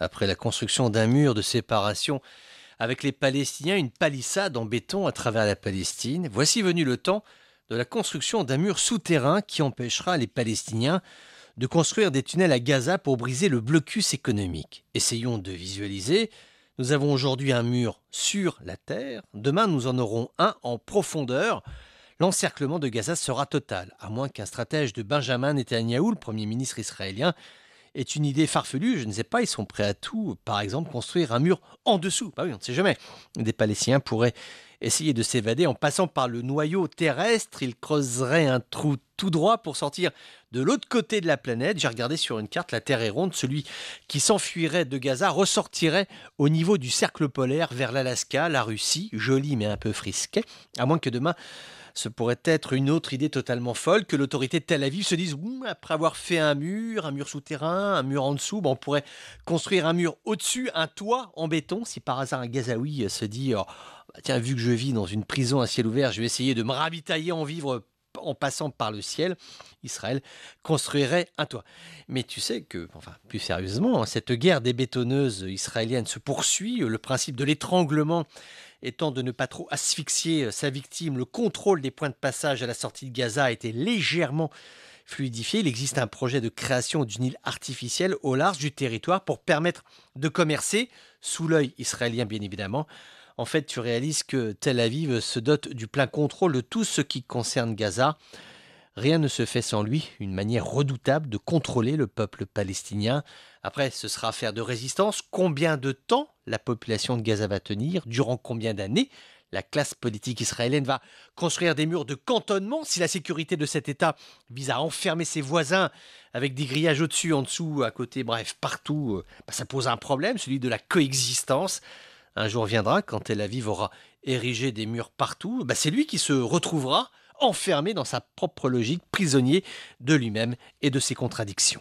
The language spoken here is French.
Après la construction d'un mur de séparation avec les Palestiniens, une palissade en béton à travers la Palestine, voici venu le temps de la construction d'un mur souterrain qui empêchera les Palestiniens de construire des tunnels à Gaza pour briser le blocus économique. Essayons de visualiser. Nous avons aujourd'hui un mur sur la Terre, demain nous en aurons un en profondeur. L'encerclement de Gaza sera total, à moins qu'un stratège de Benjamin Netanyahu, le Premier ministre israélien, est une idée farfelue, je ne sais pas, ils sont prêts à tout. Par exemple, construire un mur en dessous. Bah oui, on ne sait jamais. Des Palestiniens pourraient essayer de s'évader en passant par le noyau terrestre. Il creuserait un trou tout droit pour sortir de l'autre côté de la planète. J'ai regardé sur une carte, la Terre est ronde. Celui qui s'enfuirait de Gaza ressortirait au niveau du cercle polaire vers l'Alaska, la Russie, joli mais un peu frisquet. À moins que demain, ce pourrait être une autre idée totalement folle que l'autorité de Tel Aviv se dise après avoir fait un mur, un mur souterrain, un mur en dessous, on pourrait construire un mur au-dessus, un toit en béton. Si par hasard un Gazaoui se dit oh, ah, tiens, vu que je vis dans une prison à ciel ouvert, je vais essayer de me ravitailler en vivre en passant par le ciel, Israël construirait un toit. Mais tu sais que, enfin, plus sérieusement, hein, cette guerre des bétonneuses israéliennes se poursuit. Le principe de l'étranglement étant de ne pas trop asphyxier euh, sa victime, le contrôle des points de passage à la sortie de Gaza a été légèrement fluidifié. Il existe un projet de création d'une île artificielle au large du territoire pour permettre de commercer, sous l'œil israélien bien évidemment, en fait, tu réalises que Tel Aviv se dote du plein contrôle de tout ce qui concerne Gaza. Rien ne se fait sans lui, une manière redoutable de contrôler le peuple palestinien. Après, ce sera affaire de résistance. Combien de temps la population de Gaza va tenir Durant combien d'années la classe politique israélienne va construire des murs de cantonnement si la sécurité de cet État vise à enfermer ses voisins avec des grillages au-dessus, en dessous, à côté, bref, partout. Euh, bah, ça pose un problème, celui de la coexistence un jour viendra quand Tel Aviv aura érigé des murs partout, bah, c'est lui qui se retrouvera enfermé dans sa propre logique, prisonnier de lui-même et de ses contradictions.